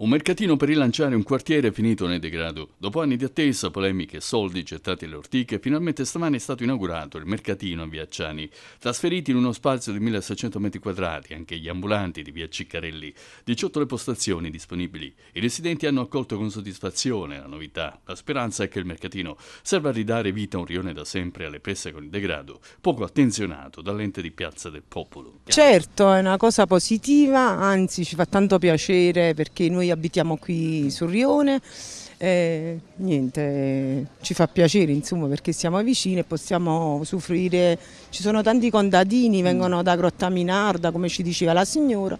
Un mercatino per rilanciare un quartiere finito nel degrado. Dopo anni di attesa, polemiche e soldi gettati alle ortiche, finalmente stamane è stato inaugurato il mercatino a Via Viacciani. Trasferiti in uno spazio di 1600 metri quadrati, anche gli ambulanti di Via Ciccarelli, 18 le postazioni disponibili. I residenti hanno accolto con soddisfazione la novità. La speranza è che il mercatino serva a ridare vita a un rione da sempre alle prese con il degrado, poco attenzionato dall'ente di Piazza del Popolo. Certo, è una cosa positiva, anzi ci fa tanto piacere perché noi noi abitiamo qui sul Rione, e niente, ci fa piacere insomma perché siamo vicini e possiamo usufruire, ci sono tanti contadini, vengono da Grotta Minarda come ci diceva la signora,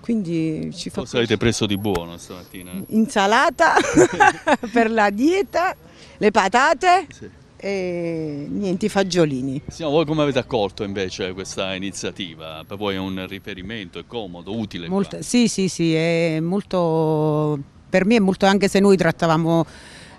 quindi ci fa Cosa piacere. avete preso di buono stamattina? Eh? Insalata per la dieta, le patate. Sì e niente, i fagiolini. Siamo voi come avete accolto invece questa iniziativa? Per voi è un riferimento, è comodo, utile? Molto, sì, sì, sì, è molto, per me è molto anche se noi trattavamo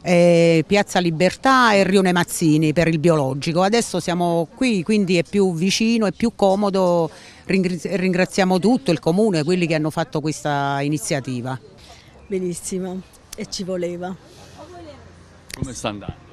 eh, Piazza Libertà e Rione Mazzini per il biologico, adesso siamo qui quindi è più vicino, è più comodo, ringraziamo tutto il comune, quelli che hanno fatto questa iniziativa. Benissimo, e ci voleva. Come sta andando?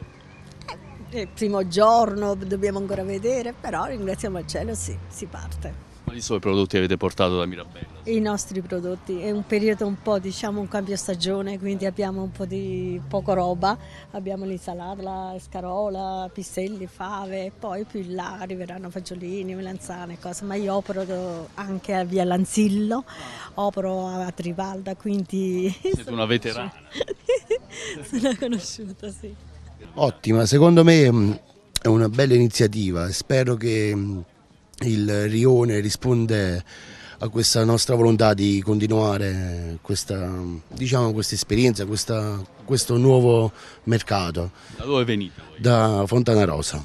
il primo giorno dobbiamo ancora vedere, però ringraziamo il cielo, sì, si parte. Quali sono i prodotti che avete portato da Mirabella? I nostri prodotti, è un periodo un po' diciamo un cambio stagione, quindi abbiamo un po' di poco roba, abbiamo l'insalata, la scarola, piselli, fave, poi più in là arriveranno fagiolini, melanzane, e cose, ma io opero anche a Via Lanzillo, ah. opero a Trivalda, quindi... Siete una veterana. sono conosciuta, sì. Ottima, secondo me mm, è una bella iniziativa, spero che mm, il Rione risponda a questa nostra volontà di continuare questa mm, diciamo, quest esperienza, questa, questo nuovo mercato. Da dove venite? Voi? Da Fontana Rosa.